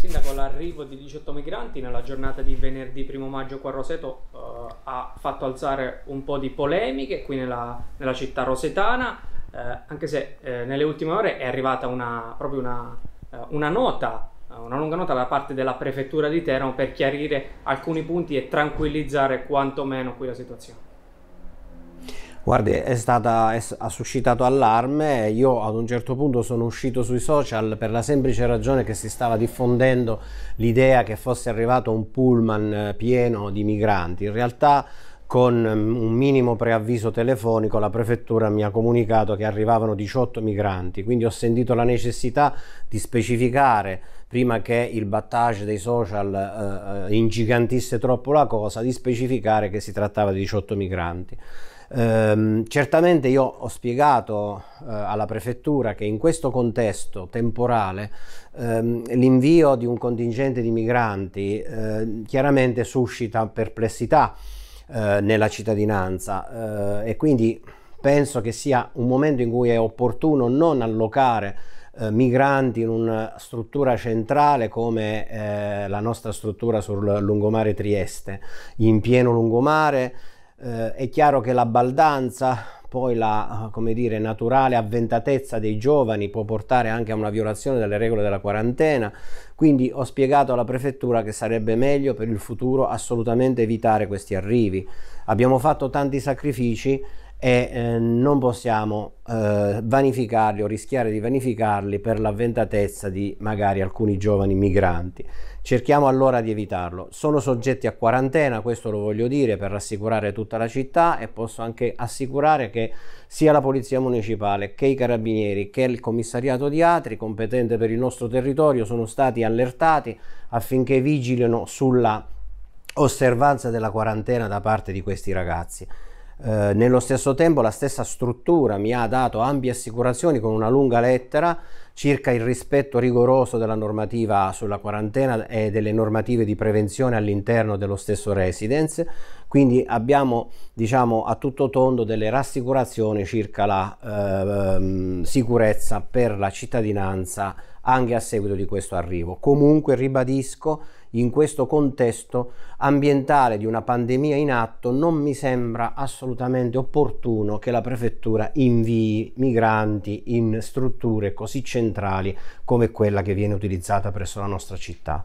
Sindaco, l'arrivo di 18 migranti nella giornata di venerdì 1 maggio qua a Roseto uh, ha fatto alzare un po' di polemiche qui nella, nella città rosetana, uh, anche se uh, nelle ultime ore è arrivata una, proprio una, una nota una lunga nota da parte della prefettura di Teramo per chiarire alcuni punti e tranquillizzare quantomeno qui la situazione. Guardi, è stata, è, ha suscitato allarme, io ad un certo punto sono uscito sui social per la semplice ragione che si stava diffondendo l'idea che fosse arrivato un pullman eh, pieno di migranti. In realtà con ehm, un minimo preavviso telefonico la prefettura mi ha comunicato che arrivavano 18 migranti, quindi ho sentito la necessità di specificare, prima che il battage dei social eh, eh ingigantisse troppo la cosa, di specificare che si trattava di 18 migranti. Ehm, certamente io ho spiegato eh, alla prefettura che in questo contesto temporale ehm, l'invio di un contingente di migranti eh, chiaramente suscita perplessità eh, nella cittadinanza eh, e quindi penso che sia un momento in cui è opportuno non allocare eh, migranti in una struttura centrale come eh, la nostra struttura sul lungomare Trieste, in pieno lungomare. Eh, è chiaro che la baldanza poi la eh, dire, naturale avventatezza dei giovani può portare anche a una violazione delle regole della quarantena, quindi ho spiegato alla prefettura che sarebbe meglio per il futuro assolutamente evitare questi arrivi. Abbiamo fatto tanti sacrifici e eh, non possiamo eh, vanificarli o rischiare di vanificarli per l'avventatezza di magari alcuni giovani migranti. Cerchiamo allora di evitarlo. Sono soggetti a quarantena, questo lo voglio dire per rassicurare tutta la città e posso anche assicurare che sia la Polizia Municipale che i Carabinieri che il Commissariato di Atri, competente per il nostro territorio, sono stati allertati affinché vigilino sulla osservanza della quarantena da parte di questi ragazzi. Eh, nello stesso tempo la stessa struttura mi ha dato ampie assicurazioni con una lunga lettera circa il rispetto rigoroso della normativa sulla quarantena e delle normative di prevenzione all'interno dello stesso residence, quindi abbiamo diciamo, a tutto tondo delle rassicurazioni circa la eh, sicurezza per la cittadinanza anche a seguito di questo arrivo. Comunque ribadisco, in questo contesto ambientale di una pandemia in atto non mi sembra assolutamente opportuno che la prefettura invii migranti in strutture così centrali centrali come quella che viene utilizzata presso la nostra città.